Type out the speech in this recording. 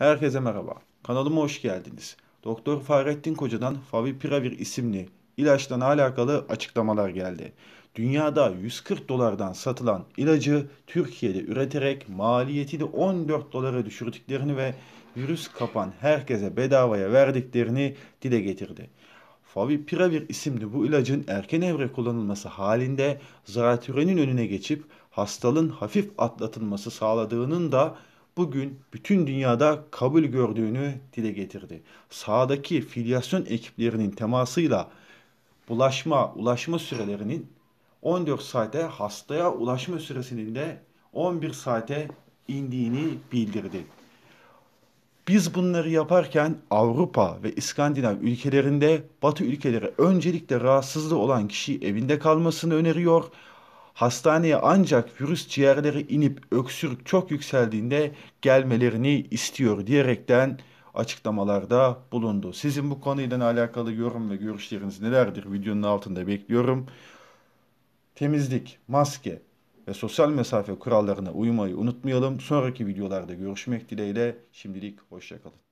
Herkese merhaba. Kanalıma hoş geldiniz. Doktor Fahrettin Koca'dan Favipiravir isimli ilaçtan alakalı açıklamalar geldi. Dünyada 140 dolardan satılan ilacı Türkiye'de üreterek maliyetini 14 dolara düşürdüklerini ve virüs kapan herkese bedavaya verdiklerini dile getirdi. Favipiravir isimli bu ilacın erken evre kullanılması halinde zatürenin önüne geçip hastalığın hafif atlatılması sağladığının da bugün bütün dünyada kabul gördüğünü dile getirdi. Sağdaki filyasyon ekiplerinin temasıyla bulaşma, ulaşma sürelerinin 14 saate hastaya ulaşma süresinin de 11 saate indiğini bildirdi. Biz bunları yaparken Avrupa ve İskandinav ülkelerinde Batı ülkeleri öncelikle rahatsızlığı olan kişi evinde kalmasını öneriyor hastaneye ancak virüs ciğerleri inip öksürük çok yükseldiğinde gelmelerini istiyor diyerekten açıklamalarda bulundu. Sizin bu konuyla alakalı yorum ve görüşleriniz nelerdir? Videonun altında bekliyorum. Temizlik, maske ve sosyal mesafe kurallarına uymayı unutmayalım. Sonraki videolarda görüşmek dileğiyle. Şimdilik hoşçakalın.